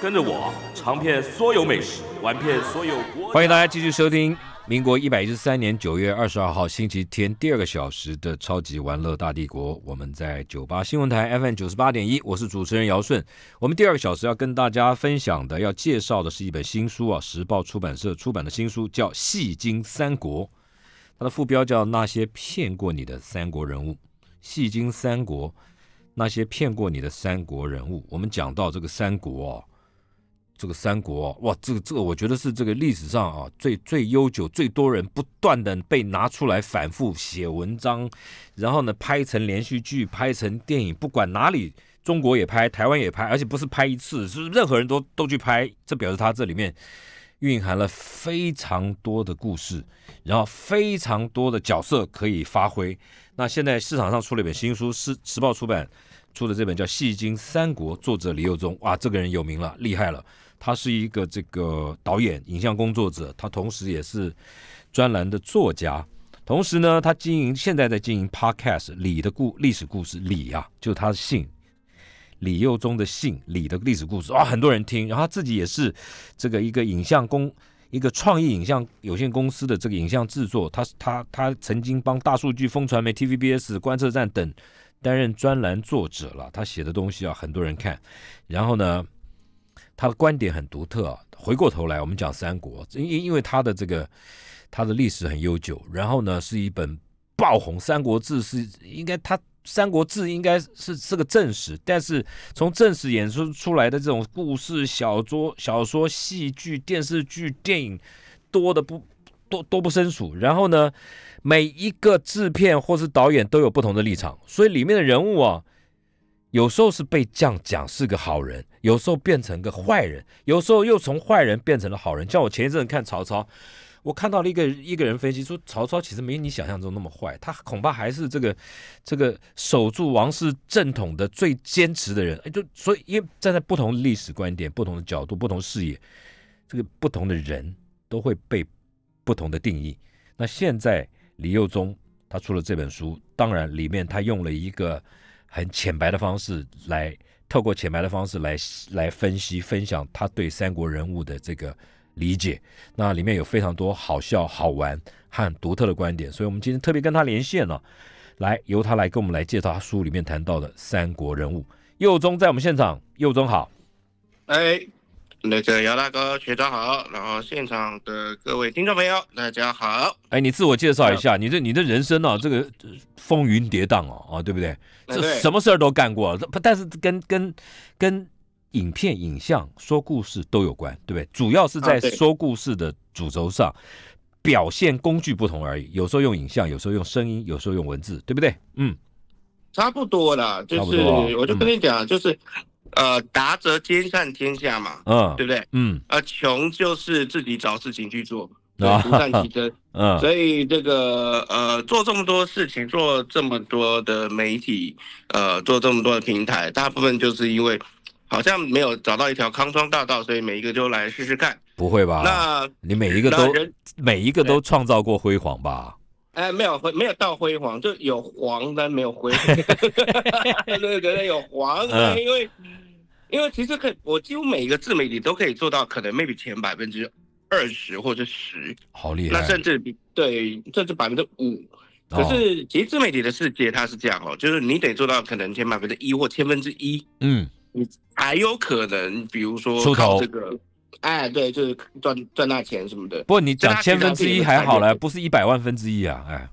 跟着我尝遍所有美食，玩遍所有。国。欢迎大家继续收听民国一百一十三年九月二十二号星期天第二个小时的超级玩乐大帝国。我们在九八新闻台 FM 九十八点一，我是主持人姚顺。我们第二个小时要跟大家分享的，要介绍的是一本新书啊，时报出版社出版的新书叫《戏精三国》，它的副标叫《那些骗过你的三国人物》。《戏精三国》，那些骗过你的三国人物。我们讲到这个三国啊。这个三国哇，这个这个，我觉得是这个历史上啊最最悠久、最多人不断的被拿出来反复写文章，然后呢拍成连续剧、拍成电影，不管哪里，中国也拍，台湾也拍，而且不是拍一次，是任何人都都去拍。这表示它这里面蕴含了非常多的故事，然后非常多的角色可以发挥。那现在市场上出了一本新书，是时报出版出的这本叫《戏精三国》，作者李幼忠哇，这个人有名了，厉害了。他是一个这个导演、影像工作者，他同时也是专栏的作家。同时呢，他经营现在在经营 Podcast《李的故历史故事》。李呀，就他的姓李幼中的姓李的历史故事啊，很多人听。然后他自己也是这个一个影像公一个创意影像有限公司的这个影像制作。他他他曾经帮大数据风传媒、TVBS、观测站等担任专栏作者了。他写的东西啊，很多人看。然后呢？他的观点很独特啊！回过头来，我们讲三国，因因因为他的这个他的历史很悠久，然后呢，是一本爆红《三国志》，是应该他《三国志》应该是是个正史，但是从正史演出出来的这种故事小说、小说、戏剧、电视剧、电影多的不多多不胜数，然后呢，每一个制片或是导演都有不同的立场，所以里面的人物啊。有时候是被这样讲是个好人，有时候变成个坏人，有时候又从坏人变成了好人。像我前一阵看曹操，我看到了一个一个人分析说，曹操其实没你想象中那么坏，他恐怕还是这个这个守住王室正统的最坚持的人。哎，就所以，因为站在不同历史观点、不同的角度、不同视野，这个不同的人都会被不同的定义。那现在李幼忠他出了这本书，当然里面他用了一个。很浅白的方式来，透过浅白的方式来来分析、分享他对三国人物的这个理解。那里面有非常多好笑、好玩和独特的观点，所以我们今天特别跟他连线了，来由他来跟我们来介绍他书里面谈到的三国人物。右宗在我们现场，右宗好，哎。那个姚大哥学长好，然后现场的各位听众朋友大家好。哎，你自我介绍一下，你这你的人生啊，这个风云跌宕哦，哦对不对？这什么事儿都干过，不但是跟跟跟影片影像说故事都有关，对不对？主要是在说故事的主轴上，表现工具不同而已，有时候用影像，有时候用声音，有时候用文字，对不对？嗯，差不多啦，就是我就跟你讲，就是。呃，达则兼善天下嘛，对不对？嗯，而穷就是自己找事情去做，独善其身。嗯，所以这个呃，做这么多事情，做这么多的媒体，呃，做这么多的平台，大部分就是因为好像没有找到一条康庄大道，所以每一个都来试试看。不会吧？那你每一个都每一个都创造过辉煌吧？哎，没有，没有到辉煌，就有黄，但没有灰。对对对对，有黄，因为。因为其实可，我几乎每一个自媒体都可以做到，可能 maybe 前百分之二十或者十，好厉害。那甚至比对，甚至百分之五。可是其实自媒体的世界它是这样哦，就是你得做到可能前百分之一或千分之一，嗯，你才有可能，比如说出头这个，哎，对，就是赚赚大钱什么的。不过你讲千分之一还好了，不是一百万分之一啊，哎，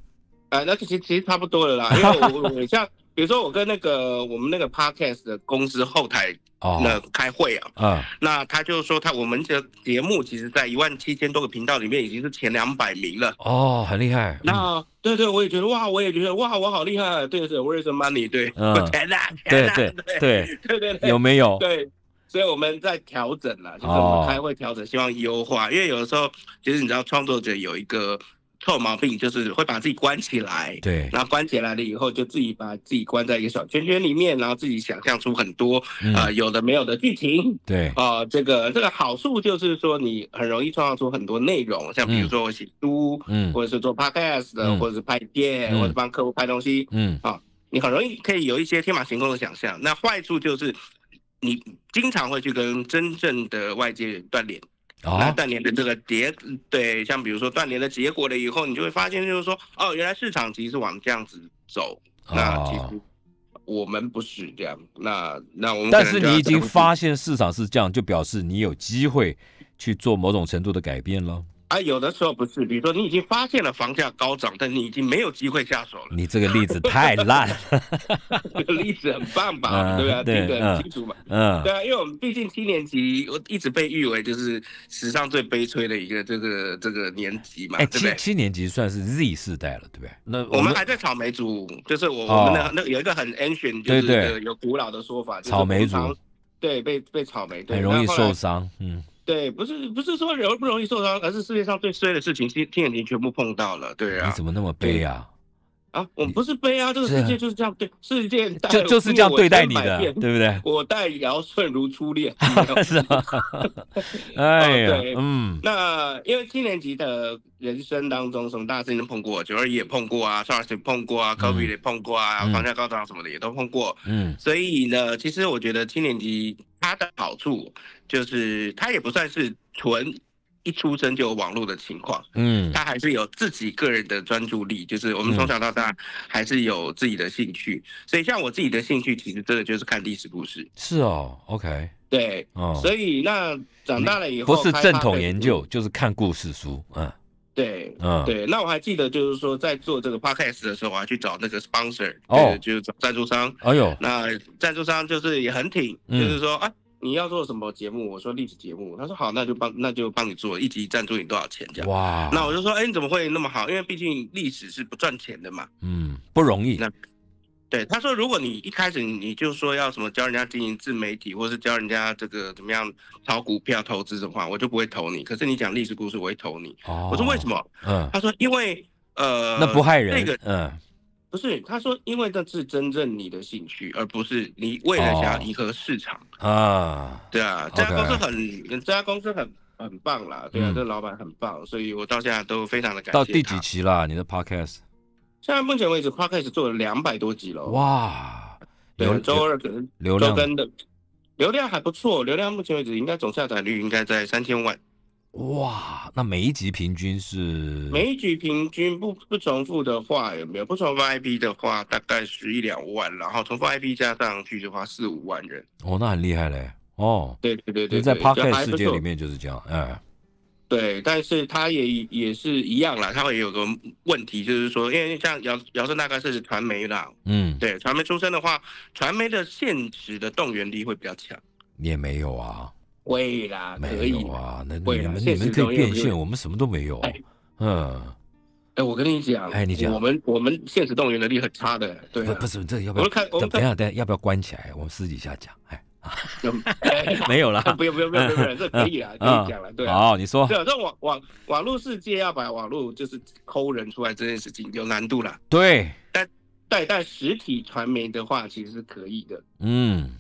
哎，那其实其实差不多了啦，因为我我像。比如说，我跟那个我们那个 podcast 的公司后台那开会啊，啊，那他就说，他我们的节目其实，在一万七千多个频道里面，已经是前两百名了。哦，很厉害。那对对，我也觉得哇，我也觉得哇，我好厉害。对对，我也是 money，对，天哪，天哪，对对对对对对，有没有？对，所以我们在调整了，我们开会调整，希望优化。因为有的时候，其实你知道，创作者有一个。臭毛病就是会把自己关起来，对，然后关起来了以后，就自己把自己关在一个小圈圈里面，然后自己想象出很多啊有的没有的剧情，对，啊，这个这个好处就是说你很容易创造出很多内容，像比如说我写书，嗯，或者是做 podcast 的，或者是拍片，或者帮客户拍东西，嗯，啊，你很容易可以有一些天马行空的想象。那坏处就是你经常会去跟真正的外界人断联。那断联的这个叠，对，像比如说断联的结果了以后，你就会发现就是说，哦，原来市场其实是往这样子走。那其实我们不是这样，那那我们。但是你已经发现市场是这样，就表示你有机会去做某种程度的改变了。啊，有的时候不是，比如说你已经发现了房价高涨，但你已经没有机会下手了。你这个例子太烂，这个例子很棒吧？对啊，听得清楚嘛？嗯，对啊，因为我们毕竟七年级，我一直被誉为就是史上最悲催的一个这个这个年级嘛。哎，七七年级算是 Z 世代了，对不对？那我们还在草莓族，就是我我们的那有一个很 ancient，就是有古老的说法，草莓族，对，被被草莓，很容易受伤，嗯。对，不是不是说容不容易受伤，而是世界上最衰的事情，七七眼睛全部碰到了，对啊。你怎么那么悲啊？啊，我不是悲啊，这个世界就是这样对，世界就就是这样对待你的，对不对？我待尧舜如初恋，是啊。哎呀，嗯，那因为七年级的人生当中，什么大事情都碰过，九二一也碰过啊，上十二碰过啊，科比也碰过啊，房价高涨什么的也都碰过，嗯，所以呢，其实我觉得七年级。他的好处就是，他也不算是纯一出生就有网络的情况，嗯，他还是有自己个人的专注力，就是我们从小到大还是有自己的兴趣，所以像我自己的兴趣，其实真的就是看历史故事，是哦，OK，对，哦，所以那长大了以后不是正统研究，就是看故事书，嗯。对，嗯，对，那我还记得，就是说在做这个 podcast 的时候，我还去找那个 sponsor，哦，就是找赞助商。哎呦，那赞助商就是也很挺，就是说，啊，你要做什么节目？我说历史节目，他说好，那就帮那就帮你做一集，赞助你多少钱这样。哇，那我就说，哎，你怎么会那么好？因为毕竟历史是不赚钱的嘛。嗯，不容易。那。对，他说，如果你一开始你就说要什么教人家经营自媒体，或是教人家这个怎么样炒股票投资的话，我就不会投你。可是你讲历史故事，我会投你。我说为什么？嗯，他说，因为呃，那不害人。那个嗯，不是，他说，因为那是真正你的兴趣，而不是你为了想要迎合市场啊。对啊，这家公司很，这家公司很很棒啦。对啊，这老板很棒，所以我到现在都非常的感谢。到第几期啦？你的 podcast。现在目前为止 p 开始 c a s 做了两百多集了。哇，周二可能流量的流量还不错，流量目前为止应该总下载率应该在三千万。哇，那每一集平均是？每一集平均不不重复的话，有没有不重复 IP 的话，大概是一两万，然后重复 IP 加上去的话，四五万人。哦，那很厉害嘞。哦，对对对对，在 p a c a s 世界里面就是这样，嗯。对，但是他也也是一样啦，他会有个问题，就是说，因为像姚姚晨大概是传媒啦，嗯，对，传媒出身的话，传媒的现实的动员力会比较强。你也没有啊？会啦，没有啊？那你们你们可以变现，我们什么都没有。嗯，哎，我跟你讲，哎，你讲，我们我们现实动员能力很差的，对，不是，这要不要？我们我们等一下，等要不要关起来？我们私底下讲，哎。没有了，不用不用不用不用，这可以啊，可以讲了，对啊，好，你说，对，这网网网络世界要把网络就是抠人出来这件事情有难度了，对，但但但实体传媒的话其实是可以的，嗯。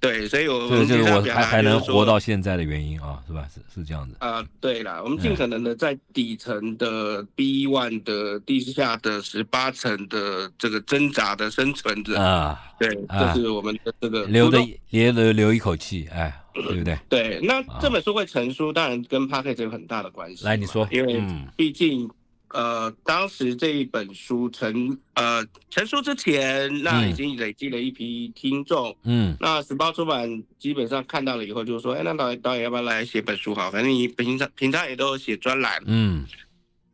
对，所以，我所就是我还还能活到现在的原因啊，是吧？是是这样子。啊，对了，我们尽可能的在底层的 B one 的地下的十八层的这个挣扎的生存着啊，对，这是我们的这个留的也留留一口气，哎，对不对？对，那这本书会成书，当然跟 p a c k a g e 有很大的关系。来，你说，因为毕竟。呃，当时这一本书成呃成书之前，那已经累积了一批听众，嗯，那时报出版基本上看到了以后就说，哎，那导演导演要不要来写本书好？反正你平常平常也都写专栏，嗯，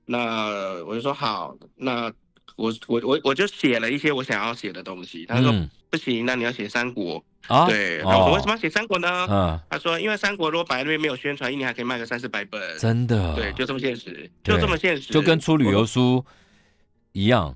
那我就说好，那我我我我就写了一些我想要写的东西，他说不行，那你要写三国。啊，对，我为什么要写三国呢？嗯，他说，因为三国如果白那边没有宣传，一年还可以卖个三四百本，真的，对，就这么现实，就这么现实，就跟出旅游书一样，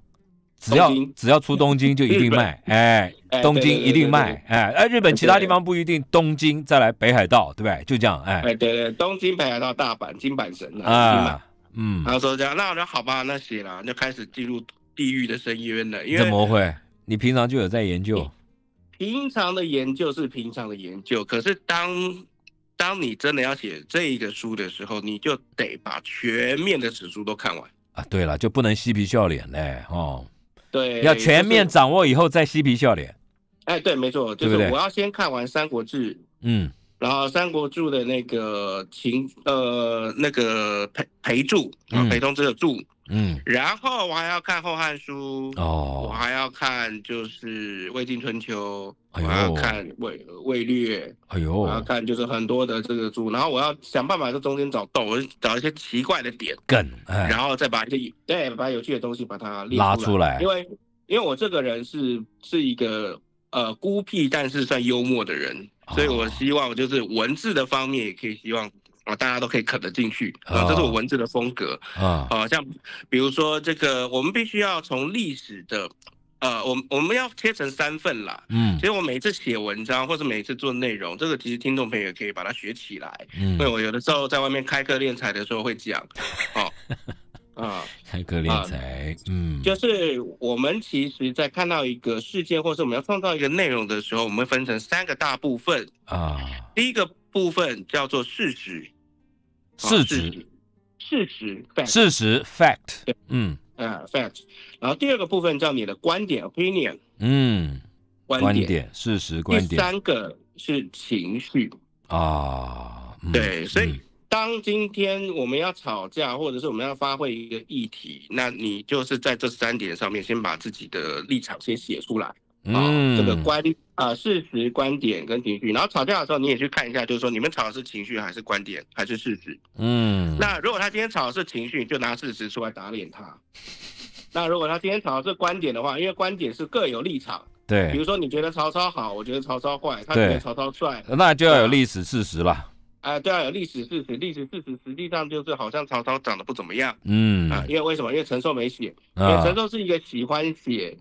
只要只要出东京就一定卖，哎，东京一定卖，哎，哎，日本其他地方不一定，东京再来北海道，对不对？就这样，哎，哎，对对，东京北海道大阪金板神啊，嗯，他说这样，那我说好吧，那写了，就开始进入地狱的深渊了，怎么会？你平常就有在研究？平常的研究是平常的研究，可是当当你真的要写这一个书的时候，你就得把全面的史书都看完啊！对了，就不能嬉皮笑脸嘞，哦，对，要全面掌握以后再嬉皮笑脸。哎，对，没错，就是我要先看完《三国志》，嗯，然后《三国志》的那个秦呃那个裴裴注，裴松之的注。嗯，然后我还要看《后汉书》哦，我还要看就是《魏晋春秋》，我要看《魏魏略》，哎呦，我要看就是很多的这个书，然后我要想办法在中间找豆，找一些奇怪的点梗，然后再把一些对，把有趣的东西把它拉出来。因为因为我这个人是是一个呃孤僻但是算幽默的人，所以我希望就是文字的方面也可以希望。啊，大家都可以啃得进去啊，这是我文字的风格啊。啊，像比如说这个，我们必须要从历史的，呃，我我们要切成三份啦。嗯，其实我每次写文章或者每次做内容，这个其实听众朋友也可以把它学起来。嗯，因为我有的时候在外面开课练才的时候会讲。哦，啊，开课练才，嗯，就是我们其实在看到一个事件，或是我们要创造一个内容的时候，我们会分成三个大部分啊。第一个部分叫做事实。事实，事实，事实，fact，嗯，啊，fact，然后第二个部分叫你的观点，opinion，嗯，观点，事实，观点，第三个是情绪，啊，对，所以当今天我们要吵架，或者是我们要发挥一个议题，那你就是在这三点上面先把自己的立场先写出来。啊，这个观啊，事实、观点跟情绪，然后吵架的时候你也去看一下，就是说你们吵的是情绪还是观点还是事实？嗯，那如果他今天吵的是情绪，就拿事实出来打脸他。那如果他今天吵的是观点的话，因为观点是各有立场。对。比如说你觉得曹操好，我觉得曹操坏，他觉得曹操帅，那就要有历史事实了。啊，对啊，有历史事实，历史事实实际上就是好像曹操长得不怎么样。嗯。啊，因为为什么？因为陈寿没写。陈寿是一个喜欢写。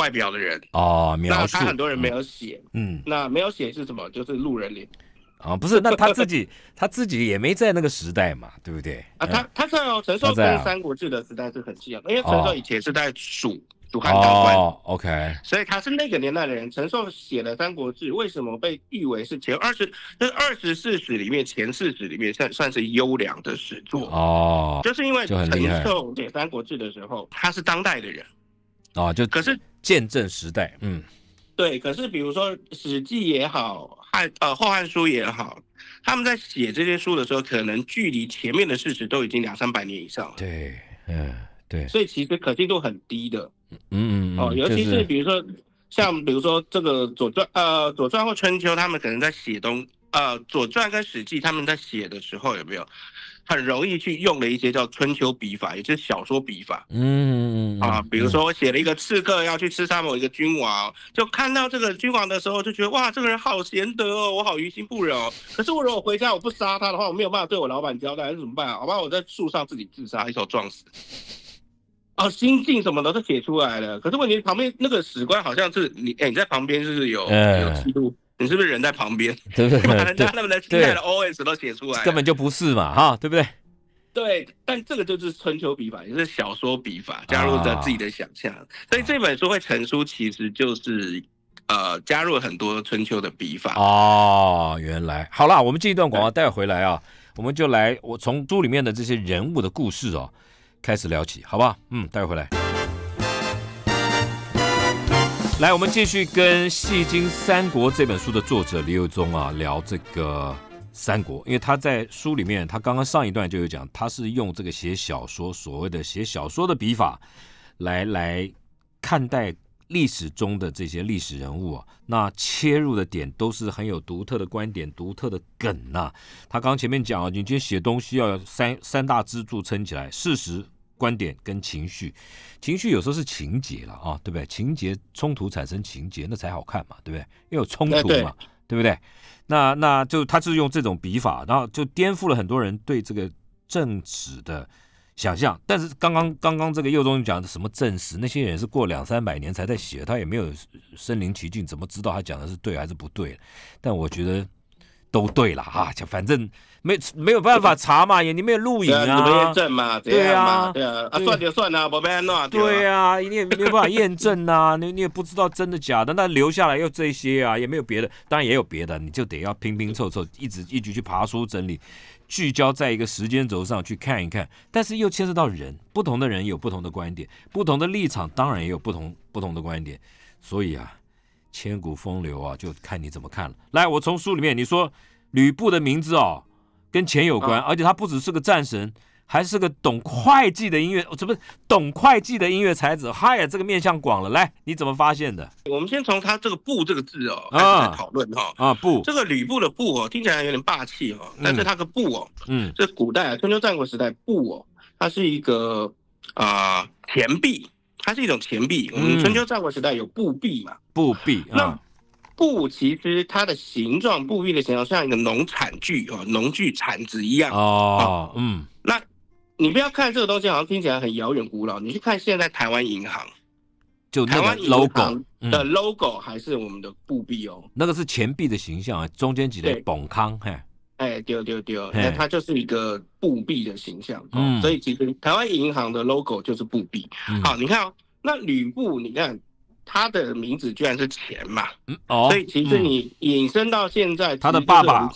外表的人哦，后他很多人没有写，嗯，那没有写是什么？就是路人脸啊，不是？那他自己他自己也没在那个时代嘛，对不对？啊，他他在哦，陈寿跟《三国志》的时代是很像，啊，因为陈寿以前是在蜀蜀汉当官，OK，所以他是那个年代的人。陈寿写了《三国志》，为什么被誉为是前二十、是二十四史里面前四史里面算算是优良的史作哦，就是因为陈寿写《三国志》的时候，他是当代的人。啊，就可是见证时代，嗯，对。可是比如说《史记》也好，汉呃《后汉书》也好，他们在写这些书的时候，可能距离前面的事实都已经两三百年以上了。对，嗯，对。所以其实可信度很低的，嗯嗯嗯。哦，尤其是比如说像比如说这个《左传》呃《左传》或《春秋》，他们可能在写东呃《左传》跟《史记》，他们在写的时候有没有？很容易去用了一些叫春秋笔法，也就是小说笔法。嗯啊，比如说我写了一个刺客要去刺杀某一个君王，就看到这个君王的时候，就觉得哇，这个人好贤德哦，我好于心不忍。可是我如果回家我不杀他的话，我没有办法对我老板交代，那怎么办？好吧，我在树上自己自杀，一手撞死。哦，心境什么的都写出来了。可是问题旁边那个史官好像是你，哎，你在旁边就是有有记录。你是不是人在旁边？对不对？人 家那么的期待的 OS 都写出来，根本就不是嘛，哈，对不对？对，但这个就是春秋笔法，也是小说笔法，加入了自己的想象，所以这本书会成书，其实就是，呃，加入了很多春秋的笔法。哦，原来好了，我们这一段广告待会回来啊，我们就来，我从书里面的这些人物的故事哦，开始聊起，好不好？嗯，待会回来。来，我们继续跟《戏精三国》这本书的作者李友忠啊聊这个三国，因为他在书里面，他刚刚上一段就有讲，他是用这个写小说所谓的写小说的笔法来来看待历史中的这些历史人物啊，那切入的点都是很有独特的观点、独特的梗呐。他刚前面讲啊，你今天写东西要三三大支柱撑起来，事实。观点跟情绪，情绪有时候是情节了啊，对不对？情节冲突产生情节，那才好看嘛，对不对？又有冲突嘛，对不对？那那就他是用这种笔法，然后就颠覆了很多人对这个正史的想象。但是刚刚刚刚这个右中讲的什么正史，那些人是过两三百年才在写，他也没有身临其境，怎么知道他讲的是对还是不对？但我觉得。都对了哈，就反正没没有办法查嘛，也你没有录影啊，怎么验证嘛？对啊，啊算就算了，不贝。了，对啊，你也没有办法验证啊，你你也不知道真的假的，那留下来又这些啊，也没有别的，当然也有别的，你就得要拼拼凑凑，一直一直去爬书整理，聚焦在一个时间轴上去看一看，但是又牵涉到人，不同的人有不同的观点，不同的立场，当然也有不同不同的观点，所以啊。千古风流啊，就看你怎么看了。来，我从书里面你说，吕布的名字哦，跟钱有关，而且他不只是个战神，还是个懂会计的音乐，这不是懂会计的音乐才子？嗨呀，这个面向广了。来，你怎么发现的？我们先从他这个“布”这个字哦，开来讨论哈。啊，布。这个吕布的“布”哦，听起来有点霸气哈，但是他个“布”哦，嗯，这古代啊，春秋战国时代“布”哦，它是一个啊钱币。它是一种钱币，春秋战国时代有布币嘛？布币那布其实它的形状，布币的形状像一个农产具哦，农具铲子一样哦。嗯，那你不要看这个东西，好像听起来很遥远古老。你去看现在台湾银行，就台湾 logo 的 logo 还是我们的布币哦。那个是钱币的形象啊，中间几个邦康”嘿。哎，丢丢丢，那他就是一个布币的形象，嗯，所以其实台湾银行的 logo 就是布币。好，你看哦，那吕布，你看他的名字居然是钱嘛，嗯，哦，所以其实你引申到现在，他的爸爸，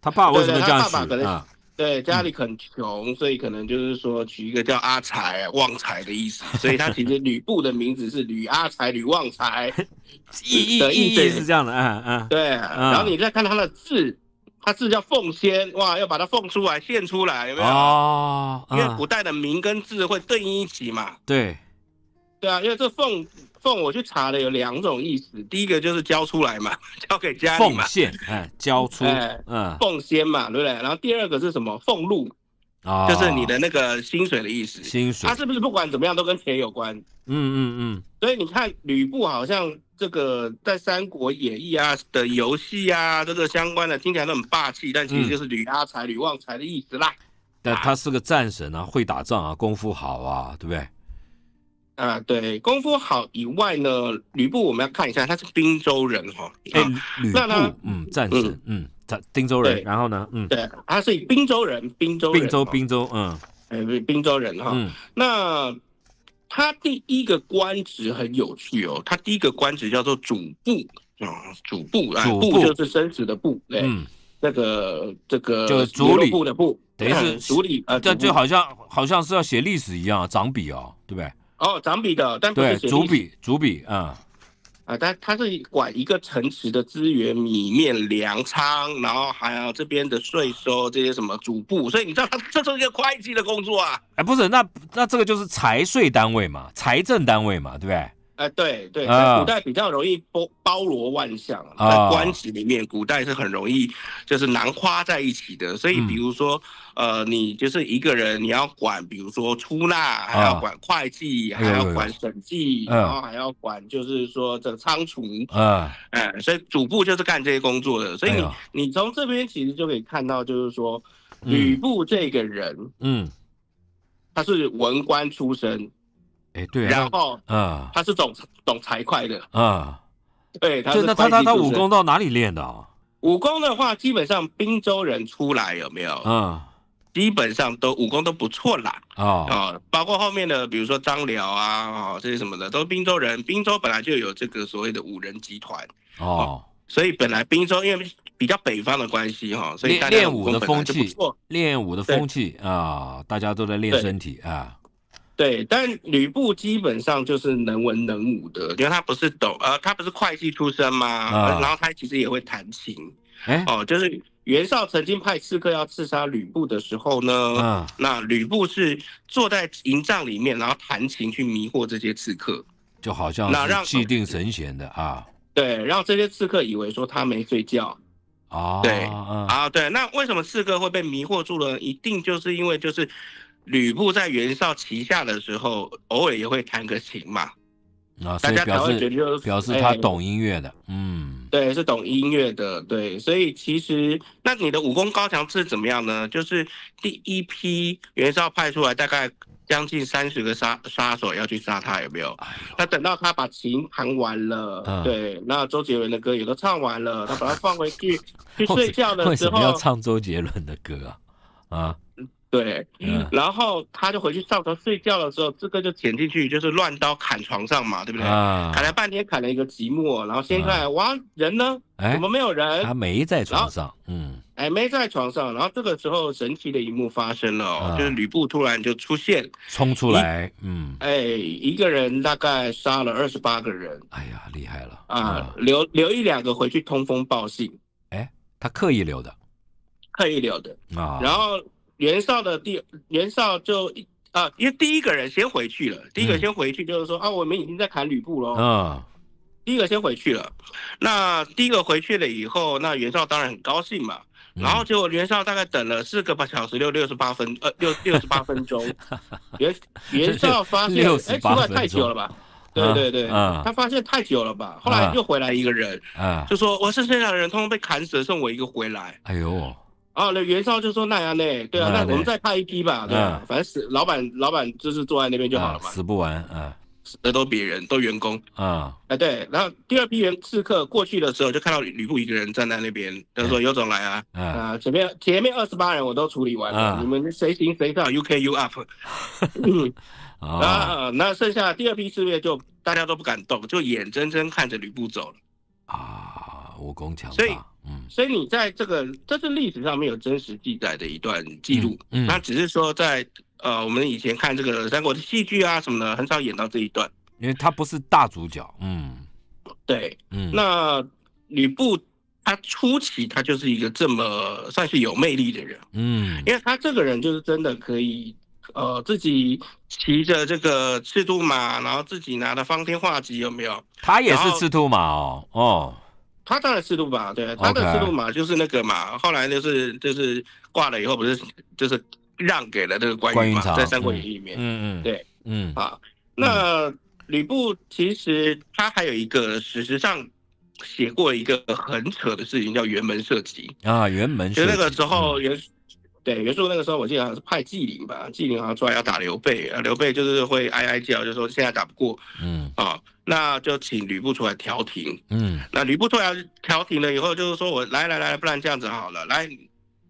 他爸爸是这样子啊，对，家里很穷，所以可能就是说取一个叫阿财、旺财的意思，所以他其实吕布的名字是吕阿财、吕旺财，意义的意义，是这样的，啊啊，对，然后你再看他的字。它是叫奉先哇，要把它奉出来、献出来，有没有？哦，因为古代的名跟字会对应一起嘛。对，对啊，因为这奉奉，我去查了有两种意思，第一个就是交出来嘛，交给家里嘛。奉献，哎，交出，哎，嗯，奉先嘛，对不对？然后第二个是什么？俸禄，啊，就是你的那个薪水的意思。薪水，他是不是不管怎么样都跟钱有关？嗯嗯嗯。所以你看吕布好像。这个在《三国演义》啊的游戏啊，这个相关的听起来都很霸气，但其实就是“吕阿才、吕旺财”的意思啦。但他是个战神啊，会打仗啊，功夫好啊，对不对？啊，对，功夫好以外呢，吕布我们要看一下，他是滨州人哈。哎，吕布，嗯，战神，嗯，他滨州人。然后呢，嗯，对，他是滨州人，滨州人，滨州，滨州，嗯，哎，滨州人哈。那。他第一个官职很有趣哦，他第一个官职叫做主簿啊，主簿啊，主簿就是生死的簿，对，这个这个主理部的部，等于是主理啊，这就好像好像是要写历史一样，掌笔哦，对不对？哦，掌笔的，但不是。对，主笔，主笔啊。啊，他他是管一个城池的资源、米面粮仓，然后还有这边的税收这些什么主簿，所以你知道他这是一个会计的工作啊？哎，不是，那那这个就是财税单位嘛，财政单位嘛，对不对？哎，对对，在古代比较容易包包罗万象，在官职里面，古代是很容易就是难花在一起的。所以，比如说，呃，你就是一个人，你要管，比如说出纳，还要管会计，还要管审计，然后还要管就是说这个仓储啊，哎，所以主部就是干这些工作的。所以你你从这边其实就可以看到，就是说吕布这个人，嗯，他是文官出身。哎，对，然后，嗯，他是总懂财会的，嗯，对，他。那他他他武功到哪里练的啊？武功的话，基本上滨州人出来有没有？嗯，基本上都武功都不错啦。啊啊，包括后面的，比如说张辽啊，这些什么的，都是滨州人。滨州本来就有这个所谓的五人集团哦，所以本来滨州因为比较北方的关系哈，所以练练武的风气，练武的风气啊，大家都在练身体啊。对，但吕布基本上就是能文能武的，因为他不是懂呃，他不是会计出身吗？啊，然后他其实也会弹琴。哦，就是袁绍曾经派刺客要刺杀吕布的时候呢，啊，那吕布是坐在营帐里面，然后弹琴去迷惑这些刺客，就好像那让气定神闲的啊。对，让这些刺客以为说他没睡觉。啊，对啊，对，那为什么刺客会被迷惑住了？一定就是因为就是。吕布在袁绍旗下的时候，偶尔也会弹个琴嘛，啊，大家表示表示他懂音乐的，嗯，对，是懂音乐的，对，所以其实那你的武功高强是怎么样呢？就是第一批袁绍派出来大概将近三十个杀杀手要去杀他有没有？那等到他把琴弹完了，对，那周杰伦的歌也都唱完了，他把它放回去 去睡觉的时候，为什么要唱周杰伦的歌啊？啊？对，然后他就回去上床睡觉的时候，这个就潜进去，就是乱刀砍床上嘛，对不对？砍了半天，砍了一个寂寞，然后现在哇，人呢？怎么没有人？他没在床上，嗯，哎，没在床上。然后这个时候，神奇的一幕发生了，就是吕布突然就出现，冲出来，嗯，哎，一个人大概杀了二十八个人，哎呀，厉害了啊！留留一两个回去通风报信，哎，他刻意留的，刻意留的啊，然后。袁绍的第袁绍就一啊，因为第一个人先回去了，第一个先回去就是说啊，我们已经在砍吕布喽啊，第一个先回去了。那第一个回去了以后，那袁绍当然很高兴嘛。然后结果袁绍大概等了四个半小时六六十八分呃六 六十八分钟，袁袁绍发现哎，太久了，吧，对对对，他发现太久了吧？后来又回来一个人，就说我是剩下的人，通通被砍死送剩我一个回来。哎呦。哦，那袁绍就说那样呢，对啊，那我们再派一批吧，对啊，反正是老板，老板就是坐在那边就好了，嘛，死不完啊，死的都别人，都员工啊，啊对，然后第二批人刺客过去的时候，就看到吕布一个人站在那边，他说有种来啊，啊前面前面二十八人我都处理完了，你们谁行谁上，UK you up，啊，那剩下第二批刺客就大家都不敢动，就眼睁睁看着吕布走了，啊，武功强大。所以你在这个这是历史上面有真实记载的一段记录，嗯，那只是说在呃我们以前看这个三国的戏剧啊什么的，很少演到这一段，因为他不是大主角，嗯，对，嗯，那吕布他初期他就是一个这么算是有魅力的人，嗯，因为他这个人就是真的可以，呃，自己骑着这个赤兔马，然后自己拿着方天画戟，有没有？他也是赤兔马哦，哦。他当然是度吧，对，他的思路嘛就是那个嘛，后来就是就是挂了以后，不是就是让给了那个关羽嘛，在《三国演义》里面，嗯嗯，对，嗯啊，那吕布其实他还有一个史实上写过一个很扯的事情，叫辕门射戟啊，辕门就那个时候袁。对，袁术那个时候我记得好像是派纪灵吧，纪灵好像出来要打刘备，啊，刘备就是会哀哀叫，就说现在打不过，嗯，啊，那就请吕布出来调停，嗯，那吕布出来调停了以后，就是说我来来来，不然这样子好了，来，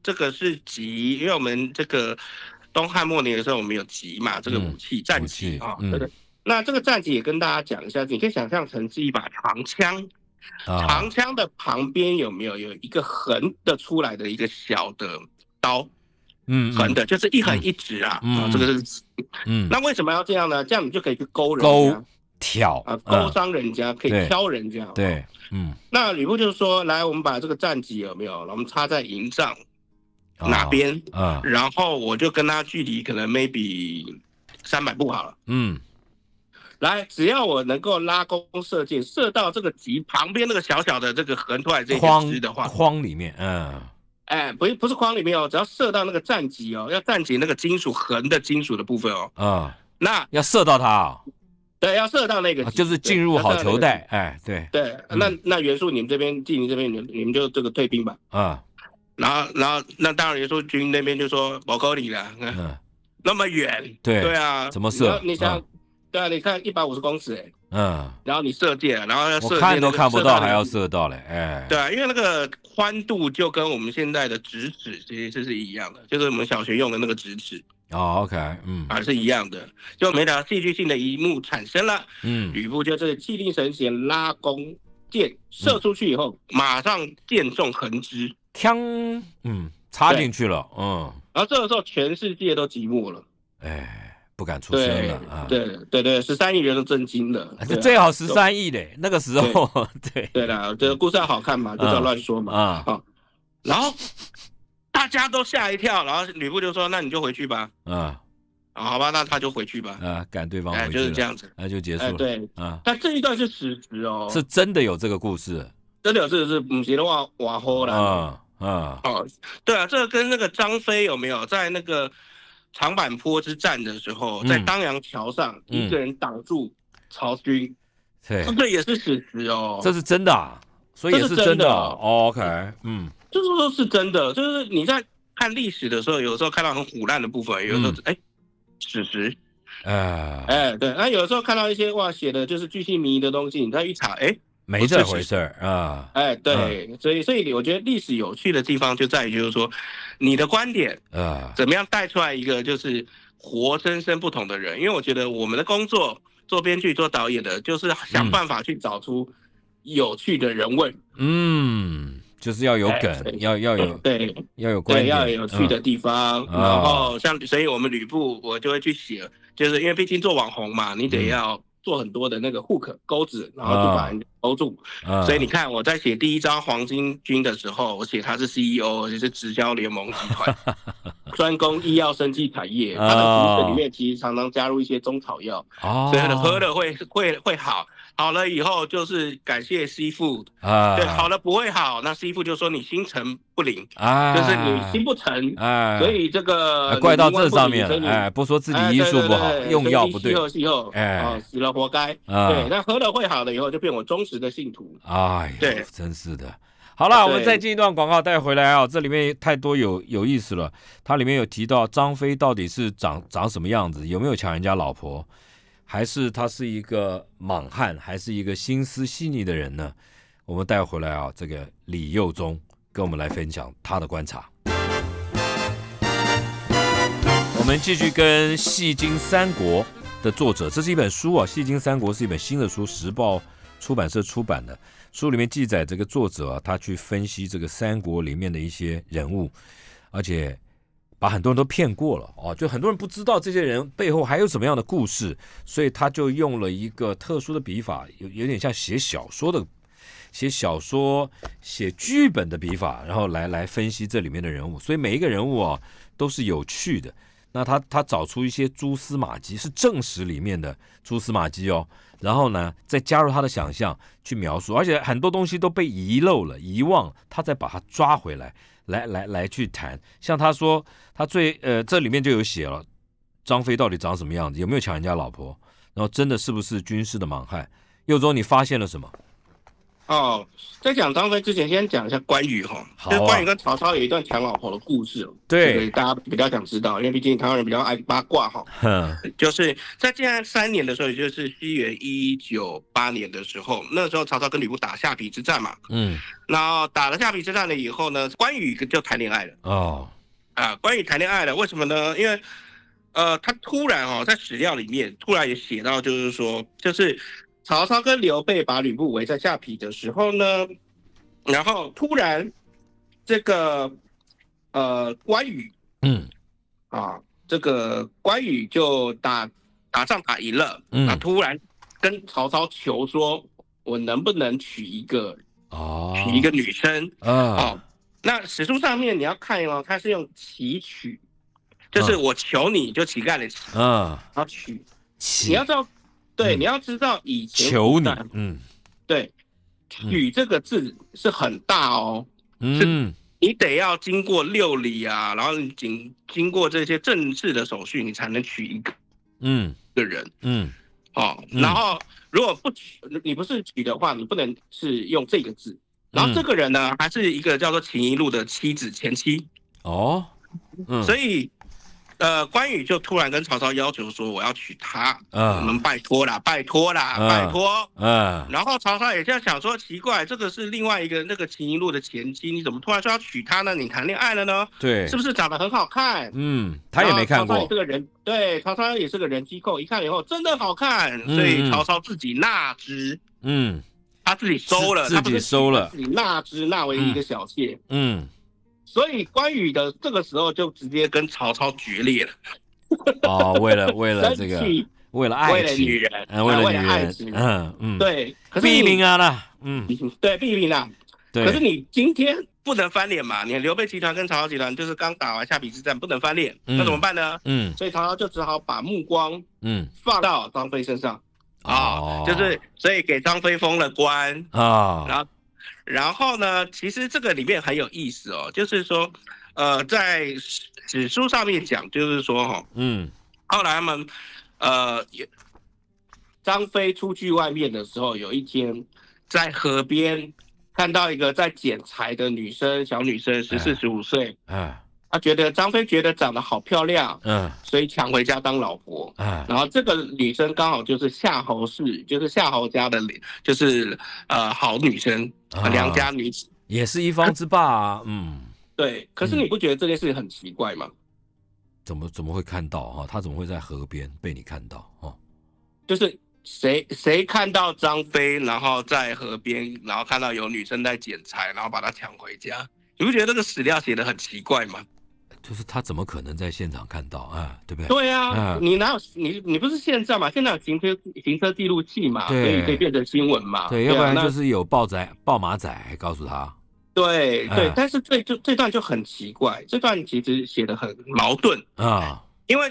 这个是急，因为我们这个东汉末年的时候我们有急嘛，这个武器战戟啊，对对？那这个战戟也跟大家讲一下，你可以想象成是一把长枪，长枪的旁边有没有有一个横的出来的一个小的刀？嗯，横的，就是一横一直啊。嗯，这个是，嗯，那为什么要这样呢？这样你就可以去勾人，勾挑啊，勾伤人家，可以挑人家。对，嗯。那吕布就是说：“来，我们把这个战旗有没有？我们插在营帐哪边？嗯，然后我就跟他距离可能 maybe 三百步好了。嗯，来，只要我能够拉弓射箭，射到这个集旁边那个小小的这个横块这一支的话，框里面，嗯。”哎，不不是框里面哦，只要射到那个战机哦，要战机那个金属横的金属的部分哦。嗯，那要射到它。对，要射到那个，就是进入好球带，哎，对。对，那那元素你们这边，进林这边，你你们就这个退兵吧。啊，然后然后那当然元素军那边就说，我够你了。嗯，那么远。对。对啊，怎么射？你想，对啊，你看一百五十公尺哎。嗯，然后你射箭，然后射箭都看不到，还要射到嘞，哎，对，啊，因为那个宽度就跟我们现在的直尺其实是是一样的，就是我们小学用的那个直尺哦 o k 嗯，啊是一样的，就想到戏剧性的一幕产生了，嗯，吕布就是气定神闲拉弓箭射出去以后，马上箭中横枝，枪，嗯，插进去了，嗯，然后这个时候全世界都寂寞了，哎。不敢出声了啊！对对对，十三亿人都震惊了。最好十三亿嘞，那个时候对。对了，这个故事要好看嘛，不要乱说嘛啊！然后大家都吓一跳，然后吕布就说：“那你就回去吧。”啊，好吧，那他就回去吧。啊，赶对方回去。就是这样子，那就结束了。对啊，但这一段是史实哦，是真的有这个故事，真的有是是，唔觉的话话好啦啊啊！好，对啊，这个跟那个张飞有没有在那个？长坂坡之战的时候，在当阳桥上一个人挡住曹军，对，这个也是史实哦，这是真的，所以也是真的。OK，嗯，就是说是真的，就是你在看历史的时候，有时候看到很腐烂的部分，有时候哎，史实啊，哎对，那有时候看到一些哇写的就是剧情迷的东西，你再一查，哎。没这回事儿啊！哎，对，所以所以我觉得历史有趣的地方就在于，就是说你的观点啊，怎么样带出来一个就是活生生不同的人，因为我觉得我们的工作做编剧、做导演的，就是想办法去找出有趣的人问。嗯，就是要有梗，要要有对，要有对，要有趣的地方。然后像所以我们吕布，我就会去写，就是因为毕竟做网红嘛，你得要。做很多的那个 hook 钩子，然后就把人勾住。所以你看，我在写第一章黄金军的时候，我写他是 CEO，而且是直销联盟集团，专攻医药生技产业。他的骨髓里面其实常常加入一些中草药，所以喝了会会会好。好了以后就是感谢师傅啊，对，好了不会好，那师傅就说你心诚不灵啊，就是你心不诚啊，所以这个怪到这上面了，哎，不说自己医术不好，用药不对，哎，死了活该啊。对，那喝了会好的以后就变我忠实的信徒，哎，对，真是的。好了，我们再进一段广告带回来啊，这里面太多有有意思了，它里面有提到张飞到底是长长什么样子，有没有抢人家老婆？还是他是一个莽汉，还是一个心思细腻的人呢？我们带回来啊，这个李幼忠跟我们来分享他的观察。我们继续跟《戏精三国》的作者，这是一本书啊，《戏精三国》是一本新的书，时报出版社出版的书里面记载，这个作者啊，他去分析这个三国里面的一些人物，而且。把很多人都骗过了哦，就很多人不知道这些人背后还有什么样的故事，所以他就用了一个特殊的笔法，有有点像写小说的、写小说、写剧本的笔法，然后来来分析这里面的人物，所以每一个人物啊都是有趣的。那他他找出一些蛛丝马迹，是证实里面的蛛丝马迹哦，然后呢再加入他的想象去描述，而且很多东西都被遗漏了、遗忘，他再把它抓回来。来来来，去谈，像他说，他最呃，这里面就有写了，张飞到底长什么样子，有没有抢人家老婆，然后真的是不是军师的莽汉？又说你发现了什么？哦，在讲张飞之前，先讲一下关羽哈。好啊。就是关羽跟曹操有一段抢老婆的故事，对大家比较想知道，因为毕竟台湾人比较爱八卦哈。嗯。就是在建安三年的时候，也就是西元一九八年的时候，那时候曹操跟吕布打下邳之战嘛。嗯。然后打了下邳之战了以后呢，关羽就谈恋爱了。哦。啊，关羽谈恋爱了，为什么呢？因为，呃，他突然哦，在史料里面突然也写到，就是说，就是。曹操跟刘备把吕布围在下邳的时候呢，然后突然这个呃关羽，嗯，啊这个关羽就打打仗打赢了，嗯，他突然跟曹操求说，我能不能娶一个哦娶一个女生啊？那史书上面你要看哦，他是用乞娶，就是我求你就乞丐来娶，啊娶，你要知道。对，你要知道以前求你，嗯，对，娶这个字是很大哦，嗯，你得要经过六礼啊，然后经经过这些正式的手续，你才能娶一个，嗯，的人，嗯，哦，然后如果不娶，你不是娶的话，你不能是用这个字，然后这个人呢，还是一个叫做秦一路的妻子、前妻，哦，嗯，所以。呃，关羽就突然跟曹操要求说：“我要娶她，我们拜托啦，拜托啦，拜托，嗯。”然后曹操也这样想说：“奇怪，这个是另外一个那个秦衣路的前妻，你怎么突然说要娶她呢？你谈恋爱了呢？对，是不是长得很好看？嗯，他也没看过。这个人，对，曹操也是个人机构，一看以后真的好看，所以曹操自己纳之，嗯，他自己收了，自己收了，自己纳之纳为一个小妾，嗯。”所以关羽的这个时候就直接跟曹操决裂了。哦，为了为了 这个为了爱情为了女人为了爱情，嗯嗯对，第一名啊了，嗯对第一啊，对第一啊对可是你今天不能翻脸嘛？你刘备集团跟曹操集团就是刚打完下邳之战，不能翻脸，那怎么办呢？嗯，所以曹操就只好把目光嗯放到张飞身上啊，就是所以给张飞封了官啊，然后。然后呢？其实这个里面很有意思哦，就是说，呃，在史书上面讲，就是说，哈，嗯，后来他们，呃，张飞出去外面的时候，有一天在河边看到一个在捡柴的女生，小女生十四、十五岁，啊。他觉得张飞觉得长得好漂亮，嗯，所以抢回家当老婆，啊，然后这个女生刚好就是夏侯氏，就是夏侯家的，就是呃好女生，良家女子，也是一方之霸啊，嗯，对。可是你不觉得这件事很奇怪吗？怎么怎么会看到哈？他怎么会在河边被你看到哦，就是谁谁看到张飞，然后在河边，然后看到有女生在捡柴，然后把他抢回家，你不觉得这个史料写的很奇怪吗？就是他怎么可能在现场看到啊？对不对？对啊，你哪有你你不是现在嘛？现在有行车行车记录器嘛，所以可以变成新闻嘛？对，要不然就是有报仔报马仔告诉他。对对，但是这就这段就很奇怪，这段其实写的很矛盾啊。因为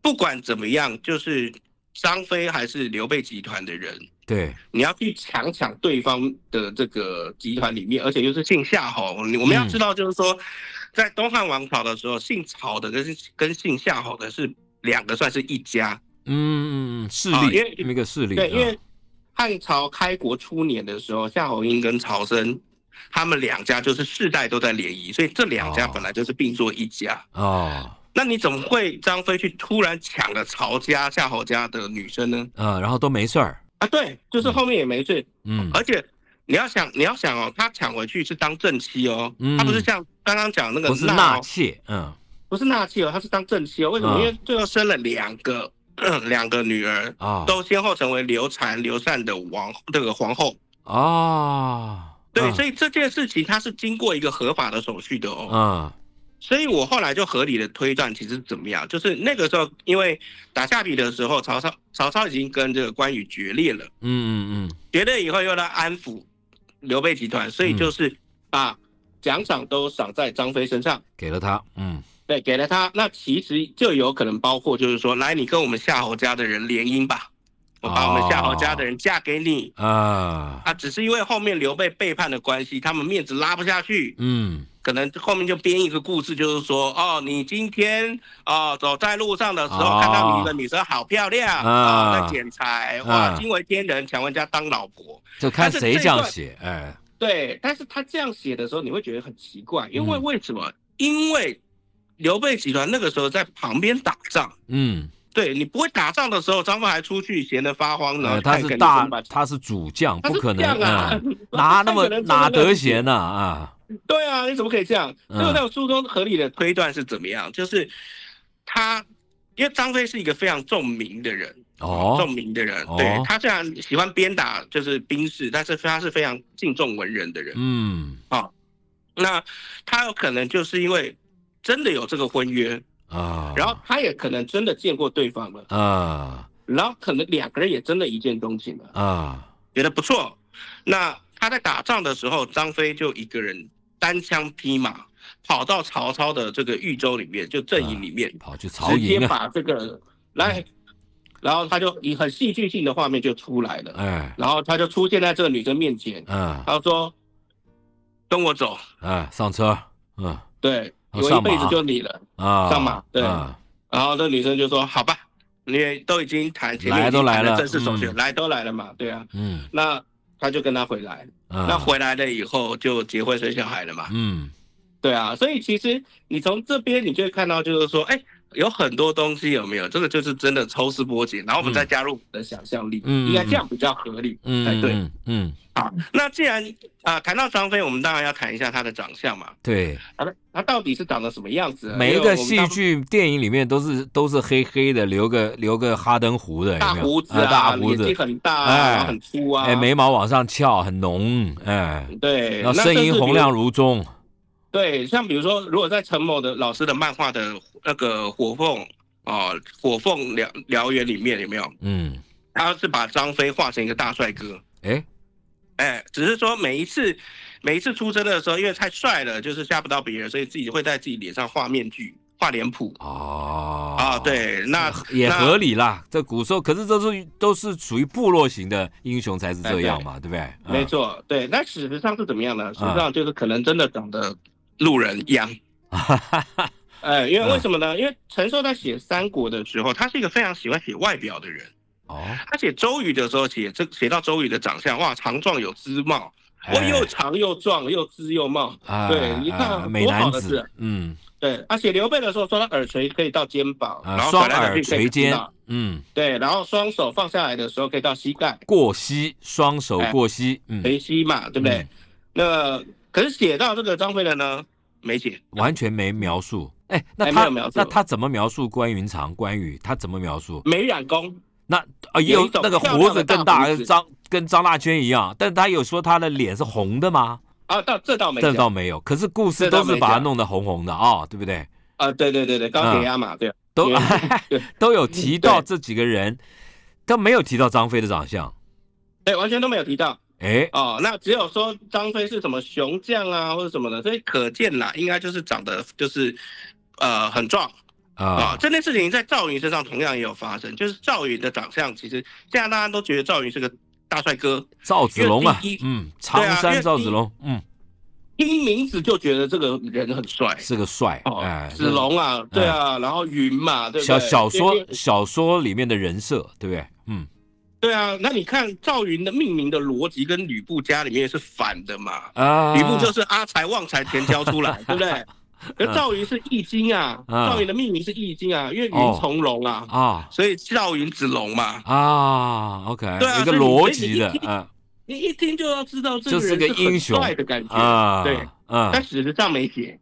不管怎么样，就是张飞还是刘备集团的人，对，你要去抢抢对方的这个集团里面，而且又是姓夏侯，我们要知道就是说。在东汉王朝的时候，姓曹的跟跟姓夏侯的是两个算是一家，嗯势力，因为一个势力，对，因为汉朝开国初年的时候，夏侯婴跟曹参，他们两家就是世代都在联谊，所以这两家本来就是并作一家。哦，那你怎么会张飞去突然抢了曹家、夏侯家的女生呢？呃，然后都没事儿啊，对，就是后面也没事。嗯，而且。你要想，你要想哦，他抢回去是当正妻哦，他不是像刚刚讲那个纳妾，嗯，不是纳妾哦，他是当正妻哦。为什么？因为最后生了两个 两个女儿啊，都先后成为刘禅、刘禅的王这个皇后啊。对，所以这件事情他是经过一个合法的手续的哦。啊，所以我后来就合理的推断，其实怎么样？就是那个时候，因为打下笔的时候，曹操曹操已经跟这个关羽决裂了，嗯嗯嗯，决裂以后又来安抚。刘备集团，所以就是把奖赏都赏在张飞身上，给了他，嗯，对，给了他。那其实就有可能包括，就是说，来，你跟我们夏侯家的人联姻吧，我把我们夏侯家的人嫁给你啊。啊，只是因为后面刘备背叛的关系，他们面子拉不下去，嗯。可能后面就编一个故事，就是说，哦，你今天啊，走在路上的时候，看到你个女生好漂亮啊，在剪裁哇，惊为天人，想回家当老婆。就看谁这样写，哎，对，但是他这样写的时候，你会觉得很奇怪，因为为什么？因为刘备集团那个时候在旁边打仗，嗯。对你不会打仗的时候，张飞还出去闲得发慌呢。他是大，他是主将，不可能啊，哪那么哪得闲啊？啊，对啊，你怎么可以这样？就那种书中合理的推断是怎么样？就是他，因为张飞是一个非常重名的人，哦，重名的人，对他虽然喜欢鞭打就是兵士，但是他是非常敬重文人的人，嗯，啊，那他有可能就是因为真的有这个婚约。啊，然后他也可能真的见过对方了啊，然后可能两个人也真的一见钟情了啊，觉得不错。那他在打仗的时候，张飞就一个人单枪匹马跑到曹操的这个豫州里面，就阵营里面跑去曹营，直接把这个来，然后他就以很戏剧性的画面就出来了，哎，然后他就出现在这个女生面前，嗯，他说跟我走，哎，上车，嗯，对。有一辈子就你了啊，上马对，然后这女生就说：“好吧，你都已经谈起来。来都来了正式手续，来都来了嘛，对啊，嗯，那他就跟他回来，那回来了以后就结婚生小孩了嘛，嗯，对啊，所以其实你从这边你就会看到，就是说，哎。”有很多东西有没有？这个就是真的抽丝剥茧，然后我们再加入我们的想象力，应该这样比较合理嗯，才对。嗯，好。那既然啊谈到张飞，我们当然要谈一下他的长相嘛。对，好他到底是长得什么样子？每一个戏剧电影里面都是都是黑黑的，留个留个哈登胡的，大胡子啊，大胡子很大，哎，很粗啊，哎，眉毛往上翘，很浓，嗯，对，后声音洪亮如钟。对，像比如说，如果在陈某的老师的漫画的那个《火凤》啊，《火凤燎燎原》里面有没有？嗯，他是把张飞画成一个大帅哥。哎，哎，只是说每一次每一次出征的时候，因为太帅了，就是吓不到别人，所以自己会在自己脸上画面具、画脸谱。哦，啊，对，那也合理啦。这古时候，可是都是都是属于部落型的英雄才是这样嘛，对不对？没错，对。那事实上是怎么样呢？事实上就是可能真的长得。路人一样，哎，因为为什么呢？因为陈寿在写三国的时候，他是一个非常喜欢写外表的人。哦，他写周瑜的时候，写这写到周瑜的长相，哇，长壮有姿貌，哇，又长又壮又姿又貌，对，你看多好的字，嗯，对。他写刘备的时候说他耳垂可以到肩膀，双耳垂肩，嗯，对，然后双手放下来的时候可以到膝盖，过膝，双手过膝，垂膝嘛，对不对？那可是写到这个张飞的呢？没写，完全没描述。哎，那他那他怎么描述关云长、关羽？他怎么描述？没染工。那啊，有那个胡子更大，张跟张大娟一样。但他有说他的脸是红的吗？啊，倒这倒没，这倒没有。可是故事都是把他弄得红红的啊，对不对？啊，对对对对，高血压嘛，对。都 都有提到这几个人，都没有提到张飞的长相。对，完全都没有提到。哎哦，那只有说张飞是什么雄将啊，或者什么的，所以可见啦，应该就是长得就是，呃，很壮啊。这件事情在赵云身上同样也有发生，就是赵云的长相，其实现在大家都觉得赵云是个大帅哥，赵子龙啊，嗯，常山赵子龙，嗯，听名字就觉得这个人很帅，是个帅，哎，子龙啊，对啊，然后云嘛，对不对？小小说小说里面的人设，对不对？嗯。对啊，那你看赵云的命名的逻辑跟吕布家里面是反的嘛？啊，吕布就是阿财旺财钱交出来，对不对？而赵云是易经啊，赵云的命名是易经啊，因为云从龙啊，啊，所以赵云子龙嘛，啊，OK，对啊，是个逻辑的，啊，你一听就要知道这个人是个很帅的感觉，对，啊，但事实上没写。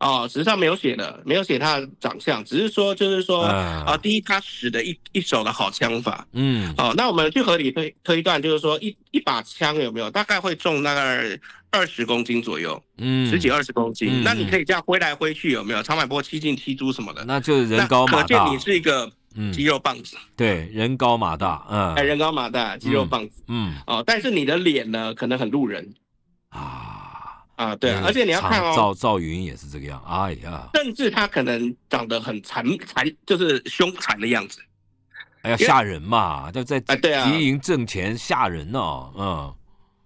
哦，实际上没有写的，没有写他的长相，只是说就是说，啊，第一他使的一一手的好枪法，嗯，哦，那我们去合理推推断，就是说一一把枪有没有大概会重大概二十公斤左右，嗯，十几二十公斤，那你可以这样挥来挥去有没有长坂波七进七出什么的，那就是人高马大，可见你是一个肌肉棒子，对，人高马大，嗯，哎，人高马大，肌肉棒子，嗯，哦，但是你的脸呢，可能很路人，啊。啊，对，而且你要看哦，赵赵云也是这个样，哎呀，甚至他可能长得很残残，就是凶残的样子，哎呀吓人嘛，就在啊对啊，经营挣钱吓人哦，嗯，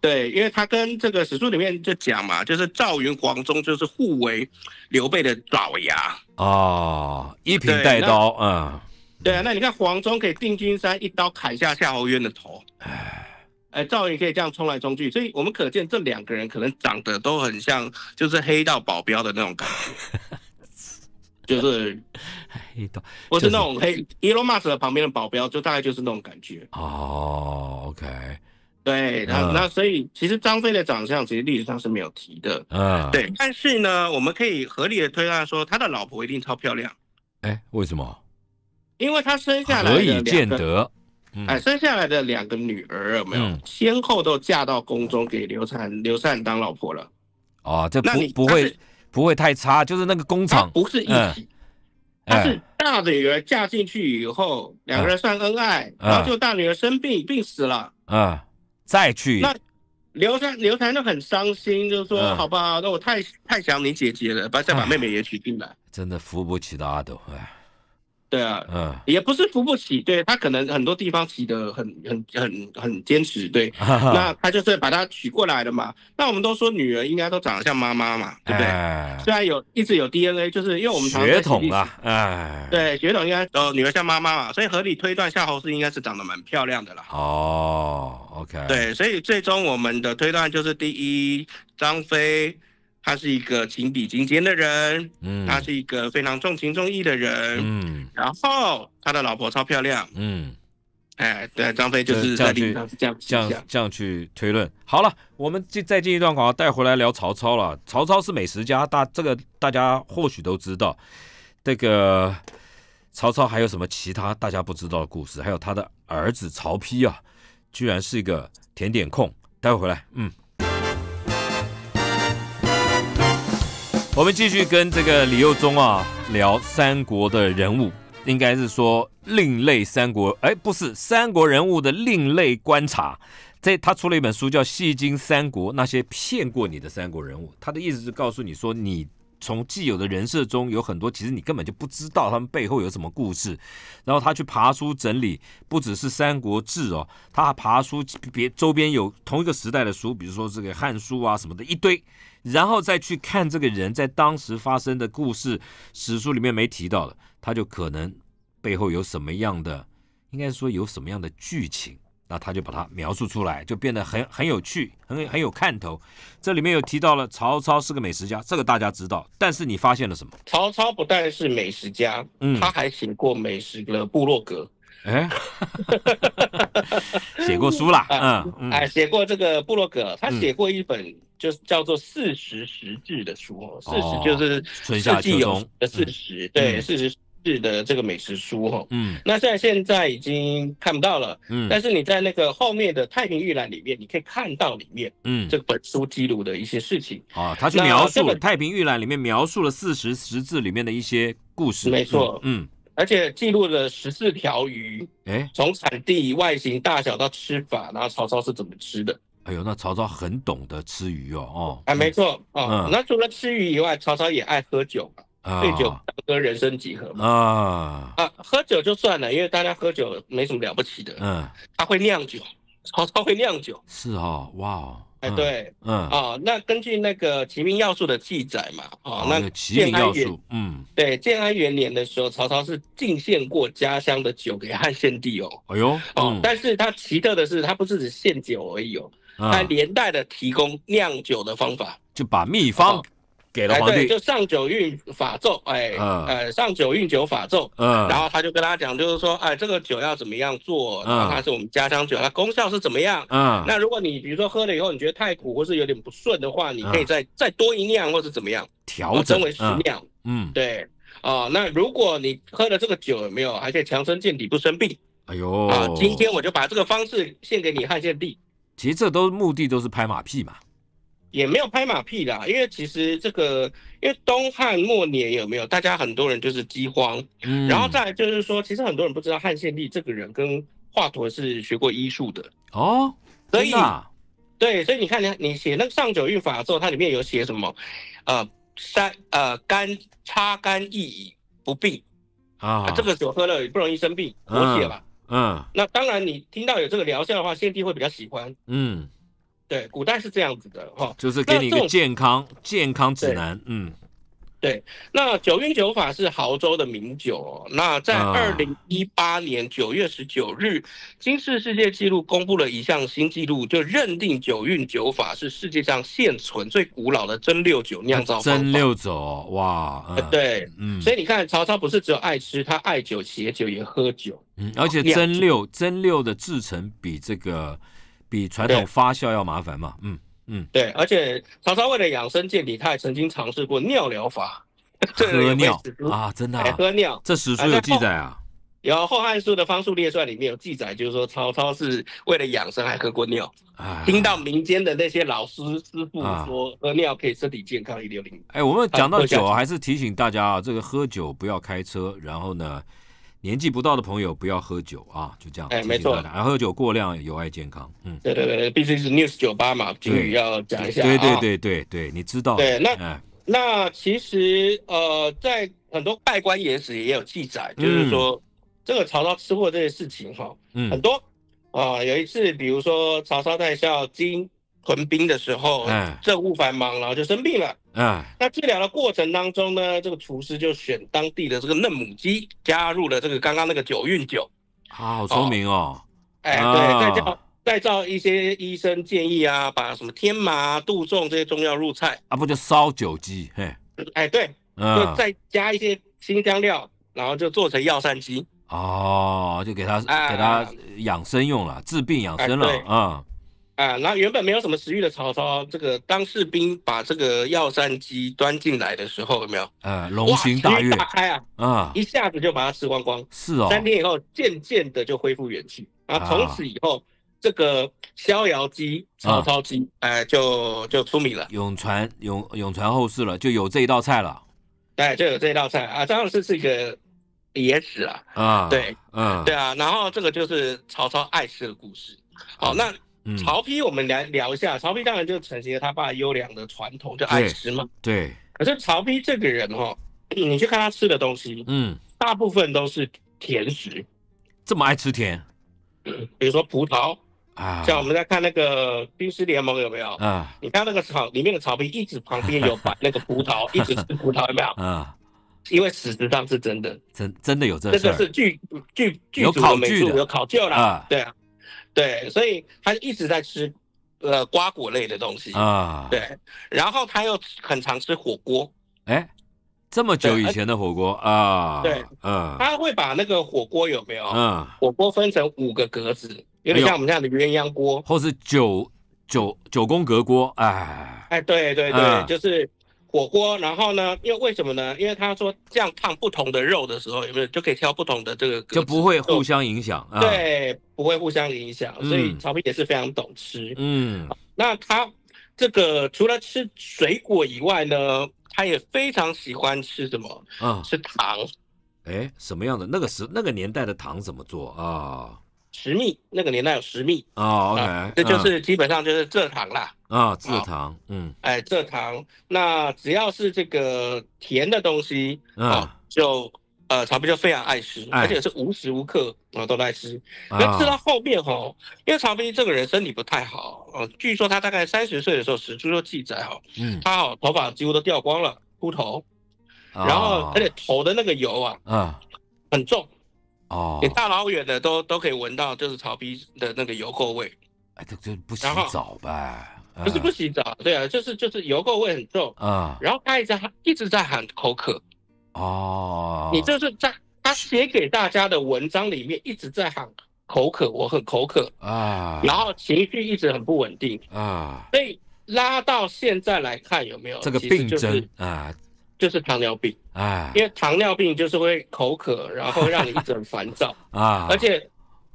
对，因为他跟这个史书里面就讲嘛，就是赵云、黄忠就是互为刘备的爪牙哦，一品带刀，嗯，对啊，那你看黄忠可以定军山一刀砍下夏侯渊的头。哎，照样可以这样冲来冲去，所以我们可见这两个人可能长得都很像，就是黑道保镖的那种感觉，就是 黑道，或是那种黑 Elon Musk 的旁边的保镖，就大概就是那种感觉。哦，OK，对，那那所以其实张飞的长相其实历史上是没有提的，嗯，对，但是呢，我们可以合理的推断说他的老婆一定超漂亮。哎，为什么？因为他生下来可以见得。哎，生下来的两个女儿有没有先后都嫁到宫中，给刘禅刘禅当老婆了？哦，这不不会不会太差，就是那个工厂不是一起，他是大的女儿嫁进去以后，两个人算恩爱，然后就大女儿生病病死了啊，再去那刘禅刘禅就很伤心，就说好吧，那我太太想你姐姐了，把再把妹妹也娶进来，真的扶不起的阿斗哎。对啊，嗯，也不是扶不起，对他可能很多地方起得很很很很坚持，对，那他就是把她娶过来了嘛。那我们都说女儿应该都长得像妈妈嘛，对不对？虽然有一直有 DNA，就是因为我们血统啊，哎，对，血统应该呃女儿像妈妈嘛，所以合理推断夏侯氏应该是长得蛮漂亮的啦。哦，OK，对，所以最终我们的推断就是第一张飞。他是一个情比金坚的人，嗯，他是一个非常重情重义的人，嗯，然后他的老婆超漂亮，嗯，哎，对，张飞就是这样这样这样去推论。好了，我们进再进一段广告，带回来聊曹操了。曹操是美食家，大这个大家或许都知道。这个曹操还有什么其他大家不知道的故事？还有他的儿子曹丕啊，居然是一个甜点控。待会回来，嗯。我们继续跟这个李幼忠啊聊三国的人物，应该是说另类三国，哎，不是三国人物的另类观察。这他出了一本书叫《戏精三国》，那些骗过你的三国人物，他的意思是告诉你说你。从既有的人设中有很多，其实你根本就不知道他们背后有什么故事。然后他去爬书整理，不只是《三国志》哦，他还爬书别周边有同一个时代的书，比如说这个《汉书》啊什么的一堆，然后再去看这个人在当时发生的故事，史书里面没提到的，他就可能背后有什么样的，应该说有什么样的剧情。那他就把它描述出来，就变得很很有趣，很很有看头。这里面又提到了曹操是个美食家，这个大家知道。但是你发现了什么？曹操不但是美食家，他还写过美食的部落格。哎，写过书啦？嗯，哎，写过这个布洛格，他写过一本就是叫做《四时食志》的书，《四十就是《四季的四十，对《四十是的，这个美食书哈，嗯，那现在现在已经看不到了，嗯，但是你在那个后面的《太平御览》里面，你可以看到里面，嗯，这本书记录的一些事情啊。他去描述《太平御览》里面描述了四十十字里面的一些故事，没错，嗯，而且记录了十四条鱼，哎，从产地、外形、大小到吃法，然后曹操是怎么吃的。哎呦，那曹操很懂得吃鱼哦，哦，哎，没错，哦，那除了吃鱼以外，曹操也爱喝酒。醉酒和人生几何嘛？啊啊，喝酒就算了，因为大家喝酒没什么了不起的。嗯，他会酿酒，曹操会酿酒。是哦，哇。哎，对，嗯啊，那根据那个《奇兵要素》的记载嘛，啊，那《奇兵要嗯，对，建安元年的时候，曹操是进献过家乡的酒给汉献帝哦。哎呦，哦，但是他奇特的是，他不是只献酒而已哦，他连带的提供酿酒的方法，就把秘方。给了皇帝，就上九运法咒，哎，呃，上九运酒法咒，嗯，然后他就跟他讲，就是说，哎，这个酒要怎么样做？然后它是我们家乡酒，它功效是怎么样？嗯，那如果你比如说喝了以后你觉得太苦或是有点不顺的话，你可以再再多一酿或是怎么样，调整为十酿，嗯，对，哦，那如果你喝了这个酒有没有，而且强身健体不生病？哎呦，啊，今天我就把这个方式献给你汉献帝，其实这都目的都是拍马屁嘛。也没有拍马屁啦，因为其实这个，因为东汉末年有没有？大家很多人就是饥荒，然后再就是说，其实很多人不知道汉献帝这个人跟华佗是学过医术的哦，所以，对，所以你看你你写那个上九运法的时候，它里面有写什么？呃，三呃，干插干易不病啊，这个酒喝了也不容易生病，我写嘛，嗯，那当然你听到有这个疗效的话，献帝会比较喜欢，嗯。对，古代是这样子的哈，就是给你一个健康健康指南。嗯，对。那九运酒法是亳州的名酒。那在二零一八年九月十九日，金氏、世界纪录公布了一项新纪录，就认定九运酒法是世界上现存最古老的蒸馏酒酿造蒸馏酒，哇，对，嗯。所以你看，曹操不是只有爱吃，他爱酒、写酒也喝酒。嗯，而且蒸馏蒸馏的制成比这个。比传统发酵要麻烦嘛，嗯嗯，对，而且曹操为了养生健体，他也曾经尝试过尿疗法，喝尿啊，真的，喝尿，这史书有记载啊，有《后汉书》的方术列传里面有记载，就是说曹操是为了养生还喝过尿。听到民间的那些老师师傅说喝尿可以身体健康一六零。哎，我们讲到酒，还是提醒大家啊，这个喝酒不要开车，然后呢。年纪不到的朋友不要喝酒啊，就这样。哎，没错，然后酒过量有碍健康。嗯，对对对，毕竟是 news 酒吧嘛，必须要讲一下。对对对对对，你知道。对，那那其实呃，在很多拜官野史也有记载，就是说这个曹操吃货这些事情哈，很多啊。有一次，比如说曹操带孝金屯兵的时候，政务繁忙，然后就生病了。哎，那治疗的过程当中呢，这个厨师就选当地的这个嫩母鸡，加入了这个刚刚那个九运酒，啊，好聪明哦！哎，对，再加再照一些医生建议啊，把什么天麻、杜仲这些中药入菜，啊，不就烧酒鸡？嘿，哎，对，就再加一些新香料，然后就做成药膳鸡。哦，就给他给他养生用了，治病养生了啊。啊，然后原本没有什么食欲的曹操，这个当士兵把这个药膳鸡端进来的时候，有没有？呃，龙行大悦，打开啊，啊，一下子就把它吃光光。是哦。三天以后，渐渐的就恢复元气。啊，从此以后，这个逍遥鸡，曹操鸡，哎，就就出名了，永传永永传后世了，就有这一道菜了。对，就有这一道菜啊。张老师是一个野史啊。啊，对，嗯，对啊。然后这个就是曹操爱吃的故事。好，那。曹丕，我们聊聊一下。曹丕当然就承袭了他爸优良的传统，就爱吃嘛。对。可是曹丕这个人哈，你去看他吃的东西，嗯，大部分都是甜食。这么爱吃甜？比如说葡萄啊。像我们在看那个《军师联盟》有没有？啊。你看那个草里面的曹丕，一直旁边有摆那个葡萄，一直吃葡萄有没有？啊。因为事实上是真的，真真的有这事这个是据据据有考据的，有考究啦，对啊。对，所以他就一直在吃，呃，瓜果类的东西啊。对，然后他又很常吃火锅。哎，这么久以前的火锅啊？对，嗯。他会把那个火锅有没有？嗯，火锅分成五个格子，有点像我们这样的鸳鸯锅，或是九九九宫格锅。哎，哎，对对对，就是。火锅，然后呢？因为为什么呢？因为他说这样烫不同的肉的时候，有没有就可以挑不同的这个，就不会互相影响。啊、对，不会互相影响。所以曹丕也是非常懂吃。嗯，那他这个除了吃水果以外呢，他也非常喜欢吃什么？啊，吃糖。哎，什么样的？那个时那个年代的糖怎么做啊？十蜜那个年代有十蜜哦，OK，这就是基本上就是蔗糖啦啊，蔗糖，嗯，哎，蔗糖，那只要是这个甜的东西，啊就呃曹丕就非常爱吃，而且是无时无刻啊都在吃。那吃到后面哈，因为曹丕这个人身体不太好，呃，据说他大概三十岁的时候史书就记载哈，嗯，他哦头发几乎都掉光了，秃头，然后而且头的那个油啊，嗯，很重。哦，你大老远的都都可以闻到，就是曹丕的那个油垢味。哎，这这不洗澡吧？不是不洗澡，对啊，就是就是油垢味很重啊。然后他一直喊，一直在喊口渴。哦，你就是在他写给大家的文章里面一直在喊口渴，我很口渴啊。然后情绪一直很不稳定啊。所以拉到现在来看有没有这个病症啊？就是糖尿病。哎，因为糖尿病就是会口渴，然后让你一直烦躁 啊。而且，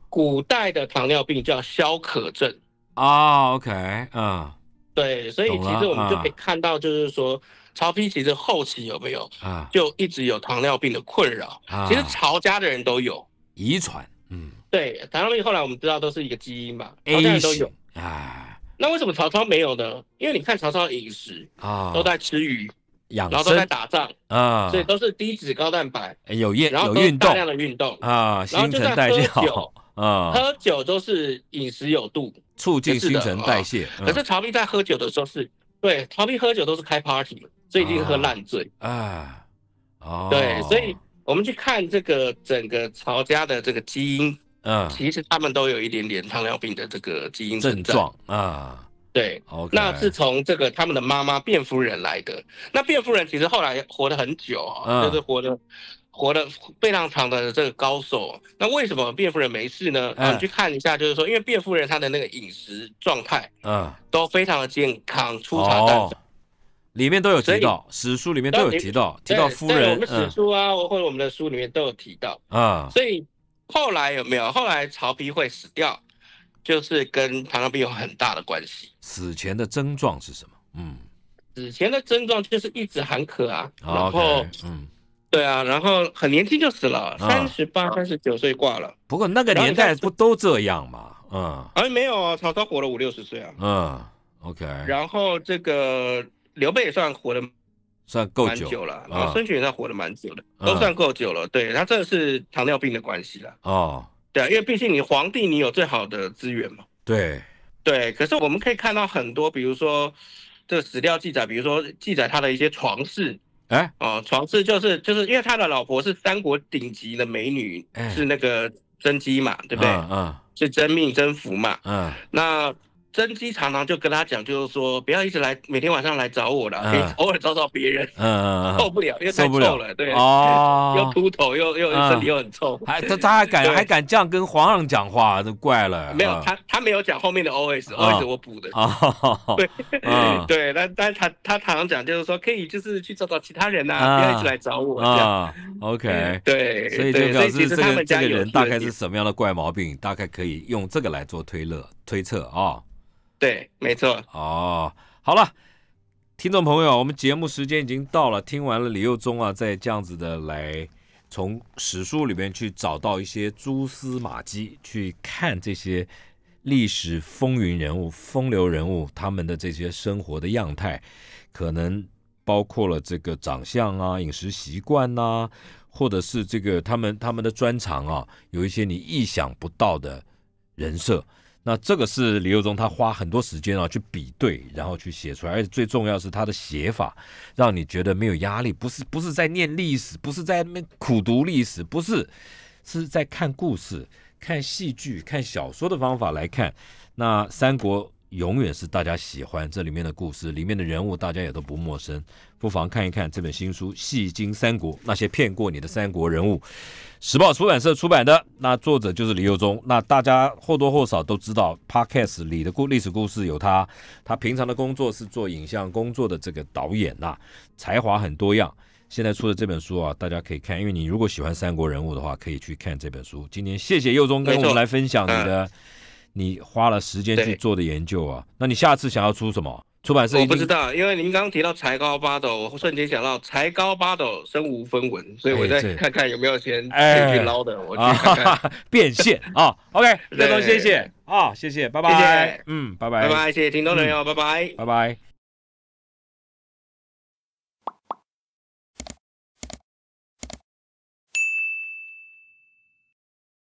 古代的糖尿病叫消渴症啊。OK，嗯，对，所以其实我们就可以看到，就是说曹丕其实后期有没有啊，就一直有糖尿病的困扰。其实曹家的人都有遗传，嗯，对，糖尿病后来我们知道都是一个基因嘛，大家都有啊。那为什么曹操没有呢？因为你看曹操饮食啊，都在吃鱼。养生，然后都在打仗啊，所以都是低脂高蛋白，有运，有运动，大量的运动啊，新陈代谢好啊，喝酒都是饮食有度，促进新陈代谢。可是曹丕在喝酒的时候是，对，曹丕喝酒都是开 party，最近喝烂醉啊，哦，对，所以我们去看这个整个曹家的这个基因，嗯，其实他们都有一点点糖尿病的这个基因症状啊。对，那是从这个他们的妈妈卞夫人来的。那卞夫人其实后来活了很久，就是活的活的非常长的这个高手。那为什么卞夫人没事呢？你去看一下，就是说，因为卞夫人她的那个饮食状态，嗯，都非常的健康，粗茶淡饭。里面都有提到，史书里面都有提到，提到夫人。我们史书啊，或者我们的书里面都有提到啊。所以后来有没有后来曹丕会死掉？就是跟糖尿病有很大的关系。死前的症状是什么？嗯，死前的症状就是一直喊渴啊。然后，嗯，对啊，然后很年轻就死了，三十八、三十九岁挂了。不过那个年代不都这样吗？嗯，哎，没有曹操活了五六十岁啊。嗯，OK。然后这个刘备也算活的，算够久了。然后孙权也算活的蛮久的，都算够久了。对他，这是糖尿病的关系了。哦。对，因为毕竟你皇帝，你有最好的资源嘛。对，对。可是我们可以看到很多，比如说这史料记载，比如说记载他的一些床事。哎，哦，床事就是就是因为他的老婆是三国顶级的美女，是那个甄姬嘛，对不对？嗯嗯。是真命真福嘛？嗯。那。甄姬常常就跟他讲，就是说不要一直来，每天晚上来找我了，可以偶尔找找别人。嗯嗯 受不了，又太臭了，对。哦。又秃头，又又身体又很臭。还他他还敢还敢这样跟皇上讲话，都怪了。没有他他没有讲后面的 OS，OS 我补的。啊哈 对但但他他常常讲，就是说可以就是去找找其他人呐，不要一直来找我这样。OK。对，所以就是这个这个人大概是什么样的怪毛病，大概可以用这个来做推论推测啊。对，没错。哦，好了，听众朋友，我们节目时间已经到了，听完了李幼忠啊，再这样子的来从史书里面去找到一些蛛丝马迹，去看这些历史风云人物、风流人物他们的这些生活的样态，可能包括了这个长相啊、饮食习惯呐，或者是这个他们他们的专长啊，有一些你意想不到的人设。那这个是李幼忠，他花很多时间啊去比对，然后去写出来，而且最重要是他的写法，让你觉得没有压力，不是不是在念历史，不是在那苦读历史，不是是在看故事、看戏剧、看小说的方法来看。那三国永远是大家喜欢这里面的故事，里面的人物大家也都不陌生。不妨看一看这本新书《戏精三国》，那些骗过你的三国人物，时报出版社出版的。那作者就是李佑忠。那大家或多或少都知道，Podcast 里的故历史故事有他。他平常的工作是做影像工作的这个导演呐，才华很多样。现在出的这本书啊，大家可以看，因为你如果喜欢三国人物的话，可以去看这本书。今天谢谢佑忠跟我们来分享你的，你花了时间去做的研究啊。那你下次想要出什么？出版社我不知道，因为您刚刚提到才高八斗，我瞬间想到才高八斗身无分文，所以我再看看有没有钱可以去捞的，我变现啊。OK，雷总，谢谢啊，谢谢，拜拜。嗯，拜拜，拜拜，谢谢听到哦，拜拜，拜拜。